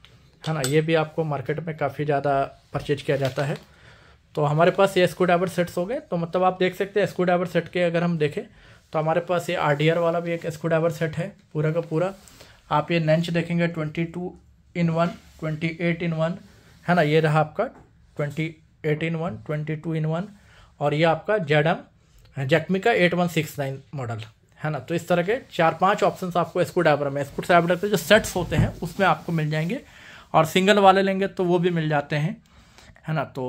है ना ये भी आपको मार्केट में काफ़ी ज़्यादा परचेज किया जाता है तो हमारे पास ये स्क्रू ड्राइवर सेट्स हो गए तो मतलब आप देख सकते हैं स्क्रू ड्राइवर सेट के अगर हम देखें तो हमारे पास ये आर वाला भी एक स्क्रू ड्राइवर सेट है पूरा का पूरा आप ये नेंच देखेंगे twenty two in one twenty eight in one है ना ये रहा आपका twenty eight in one twenty two in one और ये आपका जेड एम जैकमी का eight one six nine model है ना तो इस तरह के चार पांच ऑप्शंस आपको स्क्रू ड्राइवर में स्क्रू ड्राइवर के जो सेट्स होते हैं उसमें आपको मिल जाएंगे और सिंगल वाले लेंगे तो वो भी मिल जाते हैं है ना तो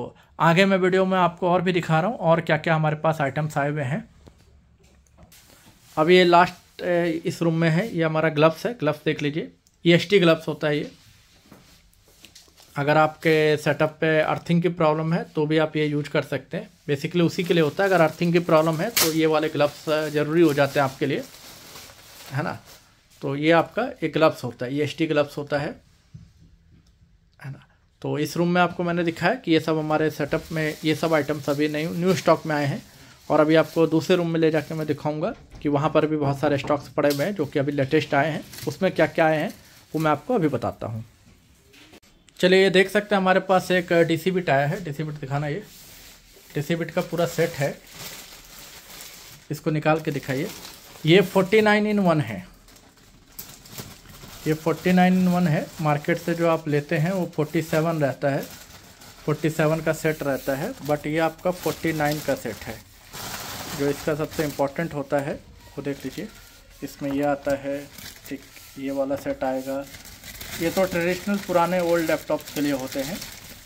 आगे मैं वीडियो में आपको और भी दिखा रहा हूँ और क्या क्या हमारे पास आइटम्स आए हुए हैं अब ये लास्ट इस रूम में है ये हमारा ग्लव्स है ग्लव्स देख लीजिए ई एस टी ग्लव्स होता है ये अगर आपके सेटअप पे अर्थिंग की प्रॉब्लम है तो भी आप ये यूज कर सकते हैं बेसिकली उसी के लिए होता है अगर अर्थिंग की प्रॉब्लम है तो ये वाले ग्लव्स ज़रूरी हो जाते हैं आपके लिए है ना तो ये आपका एक ग्लव्स होता है ई एस टी ग्लव्स होता है तो इस रूम में आपको मैंने दिखाया कि ये सब हमारे सेटअप में ये सब आइटम सभी नई न्यू स्टॉक में आए हैं और अभी आपको दूसरे रूम में ले जाकर मैं दिखाऊंगा कि वहाँ पर भी बहुत सारे स्टॉक्स पड़े हुए हैं जो कि अभी लेटेस्ट आए हैं उसमें क्या क्या आए हैं वो मैं आपको अभी बताता हूँ चलिए ये देख सकते हैं हमारे पास एक डी सी बिट आया है डी बिट दिखाना ये डी बिट का पूरा सेट है इसको निकाल के दिखाइए ये फोर्टी नाइन इन वन है ये फोर्टी नाइन वन है मार्केट से जो आप लेते हैं वो फोर्टी सेवन रहता है फोर्टी सेवन का सेट रहता है बट ये आपका फोर्टी नाइन का सेट है जो इसका सबसे इम्पोर्टेंट होता है वो देख लीजिए इसमें ये आता है ठीक ये वाला सेट आएगा ये तो ट्रेडिशनल पुराने ओल्ड लैपटॉप्स के लिए होते हैं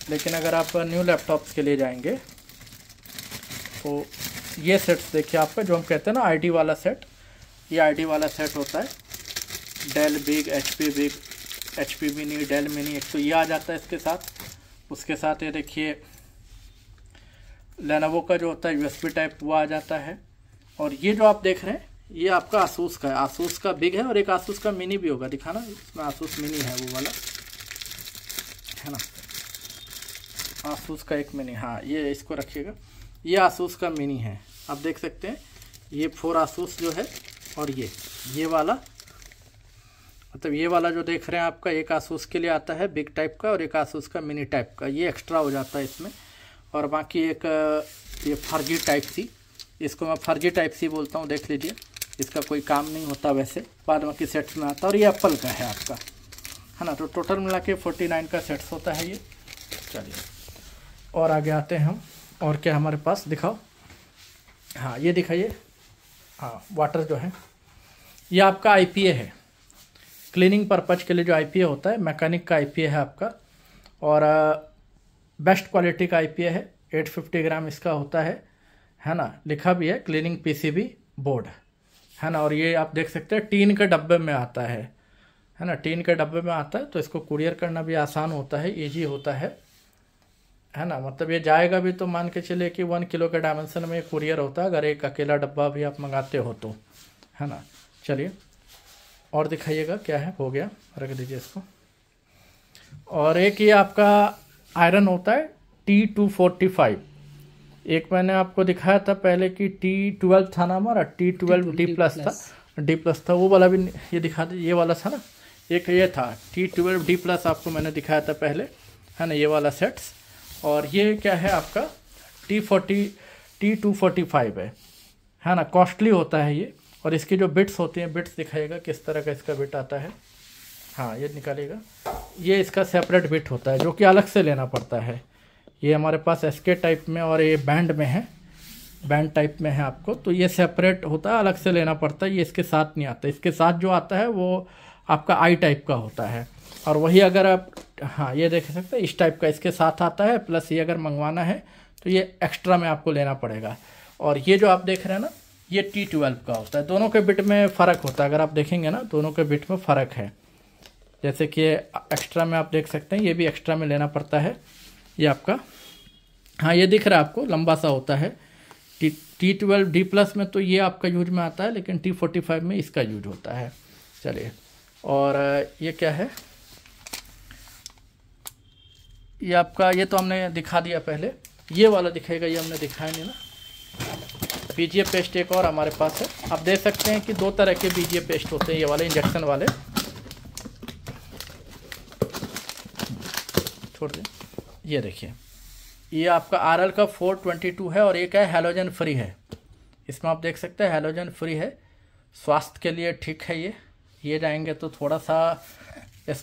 लेकिन अगर आप न्यू लैपटॉप्स के लिए जाएंगे तो ये सेट्स देखिए आपका जो हम कहते हैं ना आईडी वाला सेट ये आईडी वाला सेट होता है Dell big H P big H P mini Dell mini एक तो ये आ जाता है इसके साथ उसके साथ ये देखिए लेनोवो का जो होता है पी टाइप वो आ जाता है और ये जो आप देख रहे हैं ये आपका आसूस का है आसूस का बिग है और एक आसूस का मिनी भी होगा दिखाना इसमें आसूस मिनी है वो वाला है ना आसूस का एक मिनी हाँ ये इसको रखिएगा ये आसूस का मिनी है आप देख सकते हैं ये फोर आसूस जो है और ये ये वाला मतलब ये वाला जो देख रहे हैं आपका एक आसूस के लिए आता है बिग टाइप का और एक आसूस का मिनी टाइप का ये एक्स्ट्रा हो जाता है इसमें और बाकी एक ये फर्जी टाइप सी इसको मैं फर्जी टाइप सी बोलता हूँ देख लीजिए इसका कोई काम नहीं होता वैसे बाद बाकी सेट्स में आता है और ये एप्पल का है आपका है ना तो टोटल मिला के फोर्टी नाइन का सेट्स होता है ये चलिए और आगे आते हैं हम और क्या हमारे पास दिखाओ हाँ ये दिखाइए हाँ वाटर जो है ये आपका आई है क्लीनिंग पर्पज के लिए जो आई होता है मैकेनिक का आई है आपका और बेस्ट क्वालिटी का आई है 850 ग्राम इसका होता है है ना लिखा भी है क्लीनिंग पीसीबी बोर्ड है ना और ये आप देख सकते हैं टीन के डब्बे में आता है है ना टीन के डब्बे में आता है तो इसको कुरियर करना भी आसान होता है ईजी होता है है ना मतलब ये जाएगा भी तो मान के चले कि वन किलो के डायमेंशन में कुरियर होता है अगर एक अकेला डब्बा भी आप मंगाते हो तो है ना चलिए और दिखाइएगा क्या है हो गया रख दीजिए इसको और एक ये आपका आयरन होता है टी टू फोर्टी फाइव एक मैंने आपको दिखाया था पहले कि टी ट्वेल्व था ना हमारा टी ट्वेल्व डी प्लस था डी प्लस था वो वाला भी ये दिखा दी ये वाला था ना एक ये था टी ट्वेल्व डी प्लस आपको मैंने दिखाया था पहले है ना ये वाला सेट्स और ये क्या है आपका T forty T two forty five है है ना कॉस्टली होता है ये और इसके जो बिट्स होते हैं बिट्स दिखाएगा किस तरह का इसका बिट आता है हाँ ये निकालेगा ये इसका सेपरेट बिट होता है जो कि अलग से लेना पड़ता है ये हमारे पास एस के टाइप में और ये बैंड में है बैंड टाइप में है आपको तो ये सेपरेट होता है अलग से लेना पड़ता है ये इसके साथ नहीं आता इसके साथ जो आता है वो आपका आई टाइप का होता है और वही अगर आप हाँ ये देख सकते हैं इस टाइप का इसके साथ आता है प्लस ये अगर मंगवाना है तो ये एक्स्ट्रा में आपको लेना पड़ेगा और ये जो आप देख रहे हैं ना ये टी ट्वेल्व का होता है दोनों के बिट में फ़र्क होता है अगर आप देखेंगे ना दोनों के बिट में फ़र्क है जैसे कि एक्स्ट्रा में आप देख सकते हैं ये भी एक्स्ट्रा में लेना पड़ता है ये आपका हाँ ये दिख रहा है आपको लंबा सा होता है T T twelve D plus में तो ये आपका यूज में आता है लेकिन टी फोर्टी फाइव में इसका यूज होता है चलिए और ये क्या है ये आपका ये तो हमने दिखा दिया पहले ये वाला दिखेगा ये हमने दिखाया नहीं ना बीजीए पेस्ट एक और हमारे पास है आप देख सकते हैं कि दो तरह के बीजीए पेस्ट होते हैं ये वाले इंजेक्शन वाले छोड़ दें ये देखिए ये आपका आर का फोर ट्वेंटी टू है और एक है हेलोजन फ्री है इसमें आप देख सकते हैं हेलोजन फ्री है स्वास्थ्य के लिए ठीक है ये ये जाएंगे तो थोड़ा सा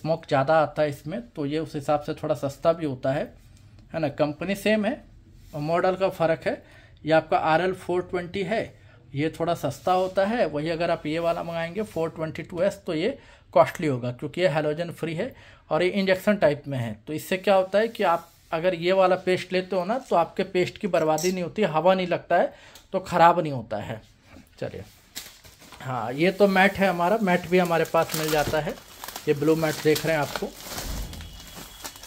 स्मोक ज़्यादा आता है इसमें तो ये उस हिसाब से थोड़ा सस्ता भी होता है है ना कंपनी सेम है और मॉडल का फ़र्क है ये आपका आर एल फोर ट्वेंटी है ये थोड़ा सस्ता होता है वही अगर आप ये वाला मंगाएंगे फोर ट्वेंटी टू एस तो ये कॉस्टली होगा क्योंकि ये हेलोजन फ्री है और ये इंजेक्शन टाइप में है तो इससे क्या होता है कि आप अगर ये वाला पेस्ट लेते हो ना तो आपके पेस्ट की बर्बादी नहीं होती हवा नहीं लगता है तो ख़राब नहीं होता है चलिए हाँ ये तो मैट है हमारा मैट भी हमारे पास मिल जाता है ये ब्लू मैट देख रहे हैं आपको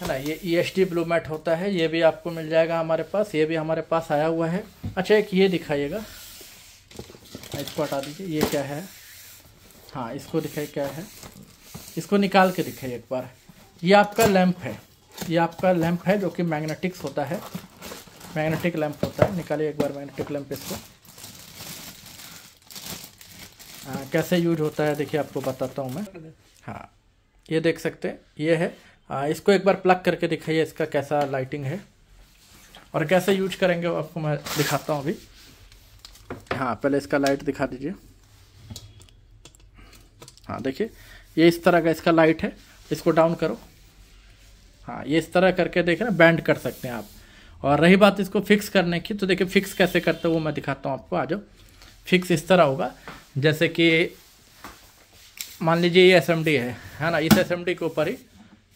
है ना ये ई एस डी मैट होता है ये भी आपको मिल जाएगा हमारे पास ये भी हमारे पास आया हुआ है अच्छा एक ये दिखाइएगा इसको हटा दीजिए ये क्या है हाँ इसको दिखाइए क्या है इसको निकाल के दिखाइए एक बार ये आपका लैंप है ये आपका लैंप है जो कि मैग्नेटिक्स होता है मैग्नेटिक लैंप होता है निकालिए एक बार मैग्नेटिक लैंप इसको आ, कैसे यूज होता है देखिए आपको बताता हूँ मैं हाँ ये देख सकते हैं ये है आ, हाँ, इसको एक बार प्लग करके दिखाइए इसका कैसा लाइटिंग है और कैसे यूज करेंगे वो आपको मैं दिखाता हूँ अभी हाँ पहले इसका लाइट दिखा दीजिए हाँ देखिए ये इस तरह का इसका लाइट है इसको डाउन करो हाँ ये इस तरह करके देख रहे बैंड कर सकते हैं आप और रही बात इसको फिक्स करने की तो देखिए फिक्स कैसे करते हो वो मैं दिखाता हूँ आपको आ जाओ फिक्स इस तरह होगा जैसे कि मान लीजिए ये एस है है ना इस एस के ऊपर ही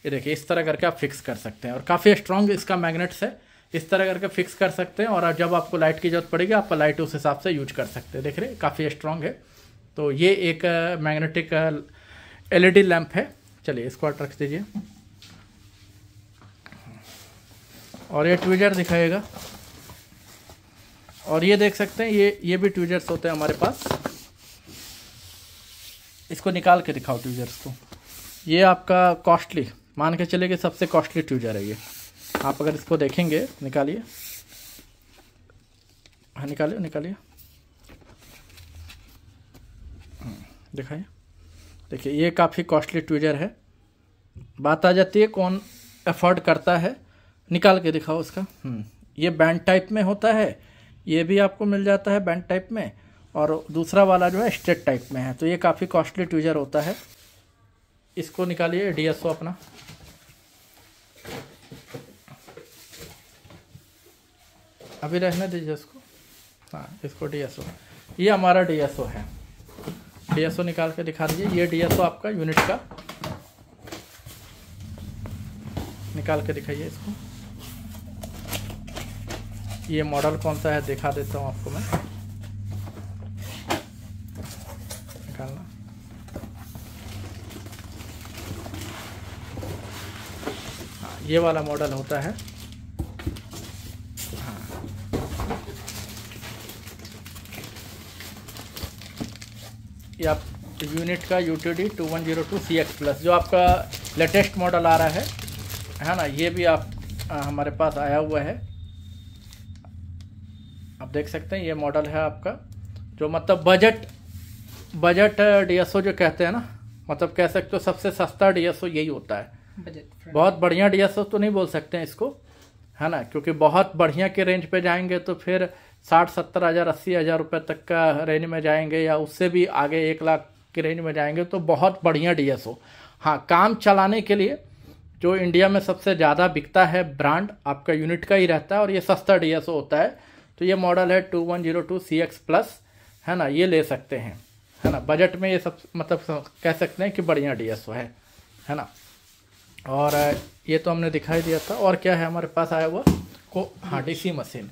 ये देखिए इस तरह करके आप फिक्स कर सकते हैं और काफ़ी स्ट्रॉन्ग इसका मैग्नेट्स है इस तरह करके फिक्स कर सकते हैं और जब आपको लाइट की ज़रूरत पड़ेगी आप लाइट उस हिसाब से यूज कर सकते हैं देख रहे काफ़ी स्ट्रॉन्ग है तो ये एक मैग्नेटिक एलईडी लैंप है चलिए इसको आट रख दीजिए और ये ट्विजर दिखाएगा और ये देख सकते हैं ये ये भी ट्विजर्स होते हैं हमारे पास इसको निकाल के दिखाओ ट्विजर्स को ये आपका कॉस्टली मान के चले कि सबसे कॉस्टली ट्यूजर है ये आप अगर इसको देखेंगे निकालिए हाँ निकालिए निकालिए हम्म, दिखाइए देखिए ये काफ़ी कॉस्टली ट्यूजर है बात आ जाती है कौन अफोर्ड करता है निकाल के दिखाओ उसका हम्म, ये बैंड टाइप में होता है ये भी आपको मिल जाता है बैंड टाइप में और दूसरा वाला जो है स्ट्रेट टाइप में है तो ये काफ़ी कॉस्टली ट्यूजर होता है इसको निकालिए डीएसओ अपना अभी रहने दीजिए इसको हाँ इसको डीएसओ ये हमारा डीएसओ है डीएसओ निकाल के दिखा दीजिए ये डीएसओ आपका यूनिट का निकाल के दिखाइए इसको ये मॉडल कौन सा है दिखा देता हूँ आपको मैं ये वाला मॉडल होता है हाँ। ये आप यूनिट का U T D two one zero two C X plus जो आपका लेटेस्ट मॉडल आ रहा है है ना ये भी आप आ, हमारे पास आया हुआ है आप देख सकते हैं ये मॉडल है आपका जो मतलब बजट बजट डीएसओ जो कहते हैं ना मतलब कह सकते हो सबसे सस्ता डीएसओ यही होता है बहुत बढ़िया डी तो नहीं बोल सकते हैं इसको है ना क्योंकि बहुत बढ़िया के रेंज पे जाएंगे तो फिर साठ सत्तर हज़ार अस्सी हज़ार रुपये तक का रेंज में जाएंगे या उससे भी आगे एक लाख के रेंज में जाएंगे तो बहुत बढ़िया डी एस हाँ काम चलाने के लिए जो इंडिया में सबसे ज़्यादा बिकता है ब्रांड आपका यूनिट का ही रहता है और ये सस्ता डी होता है तो ये मॉडल है two one zero two C X plus है ना ये ले सकते हैं है ना बजट में ये सब मतलब कह सकते हैं कि बढ़िया डी है है ना और ये तो हमने दिखाई दिया था और क्या है हमारे पास आया हुआ को हाँ डीसी मशीन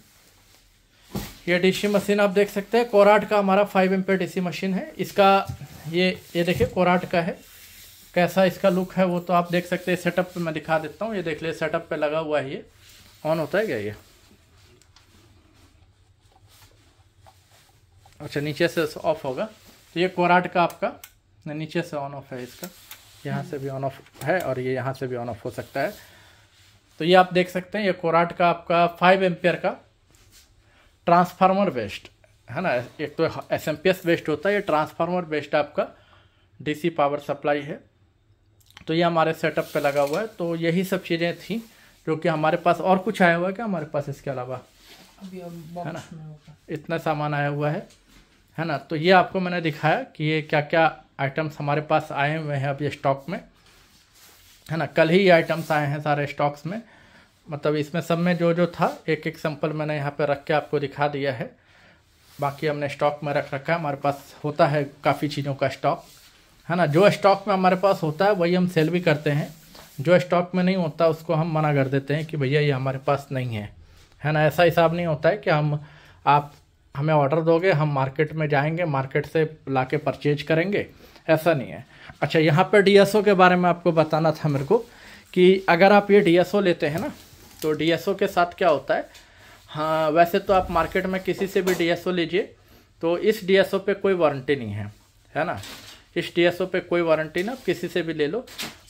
ये डीसी मशीन आप देख सकते हैं कोराट का हमारा फाइव एम डीसी मशीन है इसका ये ये देखिए कोराट का है कैसा इसका लुक है वो तो आप देख सकते हैं सेटअप पे मैं दिखा देता हूँ ये देख ले सेटअप पे लगा हुआ है ये ऑन होता है क्या ये अच्छा नीचे से ऑफ होगा तो ये कोराट का आपका नीचे से ऑन ऑफ है इसका यहाँ से भी ऑन ऑफ है और ये यहाँ से भी ऑन ऑफ हो सकता है तो ये आप देख सकते हैं ये कोराट का आपका फाइव एम्पियर का ट्रांसफार्मर बेस्ड है ना एक तो S M P S based होता है ये ट्रांसफार्मर बेस्ड आपका डीसी पावर सप्लाई है तो ये हमारे सेटअप पे लगा हुआ है तो यही सब चीज़ें थी जो कि हमारे पास और कुछ आया हुआ है क्या हमारे पास इसके अलावा है ना इतना सामान आया हुआ है है ना तो ये आपको मैंने दिखाया कि ये क्या क्या आइटम्स हमारे पास आए हुए हैं अब ये स्टॉक में है ना कल ही आइटम्स आए हैं सारे स्टॉक्स में मतलब इसमें सब में जो जो था एक एक सैंपल मैंने यहाँ पर रख के आपको दिखा दिया है बाकी हमने स्टॉक में रख रखा है हमारे पास होता है काफ़ी चीज़ों का स्टॉक है ना जो स्टॉक में हमारे पास होता है वही हम सेल भी करते हैं जो स्टॉक में नहीं होता उसको हम मना कर देते हैं कि भैया ये हमारे पास नहीं है है ना ऐसा हिसाब नहीं होता है कि हम आप हमें ऑर्डर दोगे हम मार्केट में जाएंगे मार्केट से ला के परचेज करेंगे ऐसा नहीं है अच्छा यहाँ पर डी के बारे में आपको बताना था मेरे को कि अगर आप ये डी लेते हैं ना तो डी के साथ क्या होता है हाँ वैसे तो आप मार्केट में किसी से भी डी लीजिए तो इस डी पे कोई वारंटी नहीं है है ना इस डी पे कोई वारंटी ना किसी से भी ले लो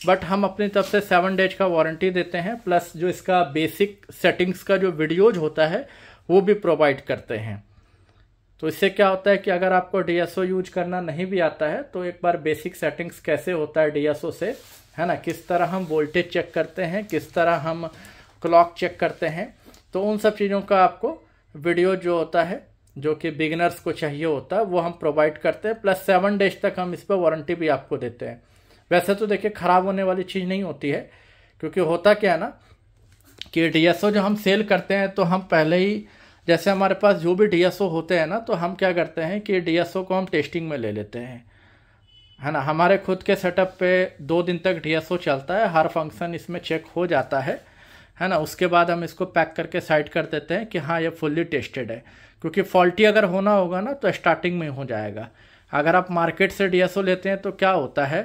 बट हम अपनी तरफ से सेवन डेज का वारंटी देते हैं प्लस जो इसका बेसिक सेटिंग्स का जो वीडियोज होता है वो भी प्रोवाइड करते हैं तो इससे क्या होता है कि अगर आपको DSO यूज करना नहीं भी आता है तो एक बार बेसिक सेटिंग्स कैसे होता है DSO से है ना किस तरह हम वोल्टेज चेक करते हैं किस तरह हम क्लॉक चेक करते हैं तो उन सब चीज़ों का आपको वीडियो जो होता है जो कि बिगिनर्स को चाहिए होता है वो हम प्रोवाइड करते हैं प्लस सेवन डेज तक हम इस पर वारंटी भी आपको देते हैं वैसे तो देखिए ख़राब होने वाली चीज़ नहीं होती है क्योंकि होता क्या है ना कि डी जो हम सेल करते हैं तो हम पहले ही जैसे हमारे पास जो भी डी होते हैं ना तो हम क्या करते हैं कि डी को हम टेस्टिंग में ले लेते हैं है ना हमारे खुद के सेटअप पे दो दिन तक डी चलता है हर फंक्शन इसमें चेक हो जाता है है ना उसके बाद हम इसको पैक करके साइड कर देते हैं कि हाँ ये फुल्ली टेस्टेड है क्योंकि फॉल्टी अगर होना होगा ना तो स्टार्टिंग में हो जाएगा अगर आप मार्केट से डी लेते हैं तो क्या होता है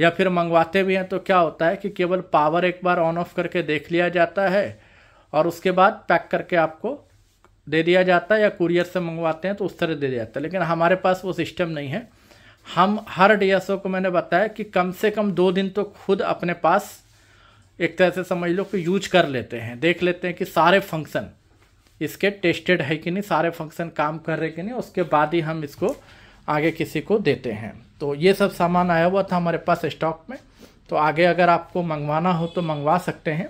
या फिर मंगवाते भी हैं तो क्या होता है कि केवल पावर एक बार ऑन ऑफ करके देख लिया जाता है और उसके बाद पैक करके आपको दे दिया जाता है या कुरियर से मंगवाते हैं तो उस तरह दे दिया जाता है लेकिन हमारे पास वो सिस्टम नहीं है हम हर डीएसओ को मैंने बताया कि कम से कम दो दिन तो खुद अपने पास एक तरह से समझ लो कि यूज कर लेते हैं देख लेते हैं कि सारे फंक्शन इसके टेस्टेड है कि नहीं सारे फंक्शन काम कर रहे कि नहीं उसके बाद ही हम इसको आगे किसी को देते हैं तो ये सब सामान आया हुआ था हमारे पास स्टॉक में तो आगे अगर आपको मंगवाना हो तो मंगवा सकते हैं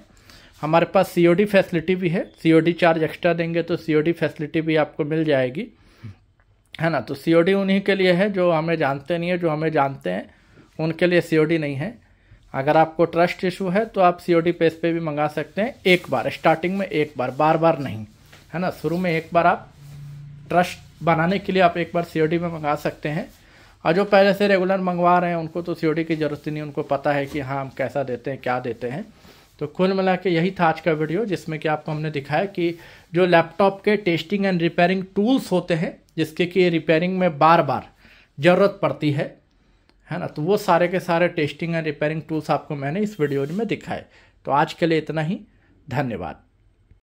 हमारे पास सी फैसिलिटी भी है सी चार्ज एक्स्ट्रा देंगे तो सी फैसिलिटी भी आपको मिल जाएगी है ना तो सी उन्हीं के लिए है जो हमें जानते नहीं है जो हमें जानते हैं उनके लिए सी नहीं है अगर आपको ट्रस्ट इशू है तो आप सीओडी पेज पे भी मंगा सकते हैं एक बार स्टार्टिंग में एक बार बार बार नहीं है ना शुरू में एक बार आप ट्रस्ट बनाने के लिए आप एक बार सी में मंगा सकते हैं और जो पहले से रेगुलर मंगवा रहे हैं उनको तो सी की ज़रूरत ही नहीं उनको पता है कि हाँ हम कैसा देते हैं क्या देते हैं तो कुल मिला के यही था आज का वीडियो जिसमें कि आपको हमने दिखाया कि जो लैपटॉप के टेस्टिंग एंड रिपेयरिंग टूल्स होते हैं जिसके कि रिपेयरिंग में बार बार ज़रूरत पड़ती है है ना तो वो सारे के सारे टेस्टिंग एंड रिपेयरिंग टूल्स आपको मैंने इस वीडियो में दिखाए तो आज के लिए इतना ही धन्यवाद